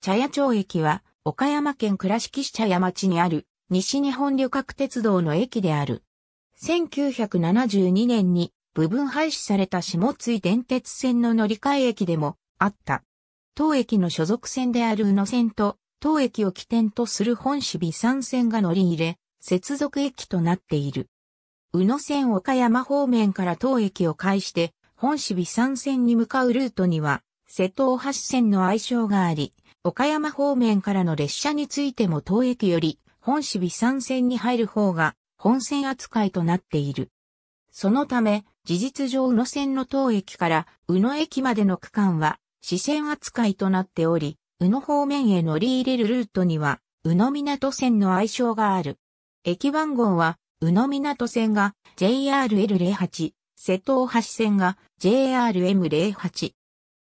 茶屋町駅は、岡山県倉敷市茶屋町にある、西日本旅客鉄道の駅である。1972年に部分廃止された下津井電鉄線の乗り換え駅でもあった。当駅の所属線である宇野線と、当駅を起点とする本市美山線が乗り入れ、接続駅となっている。宇野線岡山方面から当駅を介して、本市美山線に向かうルートには、瀬戸大橋線の愛称があり、岡山方面からの列車についても当駅より本市備山線に入る方が本線扱いとなっている。そのため、事実上宇野線の当駅から宇野駅までの区間は支線扱いとなっており、宇野方面へ乗り入れるルートには宇野港線の愛称がある。駅番号は宇野港線が JRL08、瀬戸大橋線が JRM08。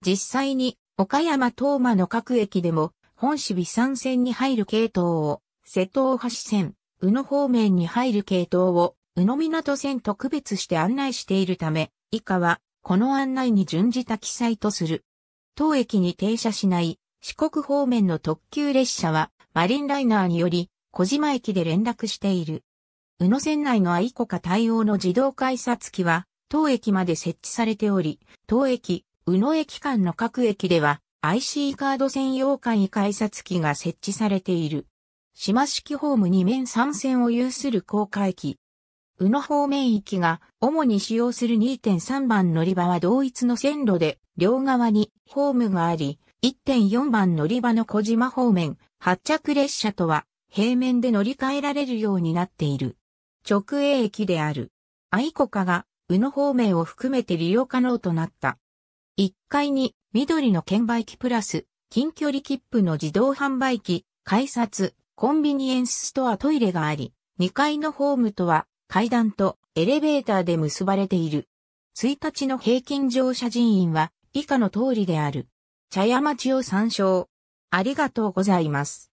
実際に岡山東馬の各駅でも、本市美山線に入る系統を、瀬戸大橋線、宇野方面に入る系統を、宇野港線と区別して案内しているため、以下は、この案内に準じた記載とする。当駅に停車しない四国方面の特急列車はマリンライナーにより小島駅で連絡している。宇野線内の愛子か対応の自動改札機は当駅まで設置されており、当駅、宇野駅間の各駅では IC カード専用簡易改札機が設置されている。島式ホーム2面3線を有する高架駅。宇野方面駅が主に使用する2.3番乗り場は同一の線路で両側にホームがあり、1.4番乗り場の小島方面、発着列車とは平面で乗り換えられるようになっている。直営駅である。愛子家が宇野方面を含めて利用可能となった。1階に緑の券売機プラス近距離切符の自動販売機、改札、コンビニエンスストアトイレがあり、2階のホームとは階段とエレベーターで結ばれている。1日の平均乗車人員は以下の通りである。茶屋町を参照。ありがとうございます。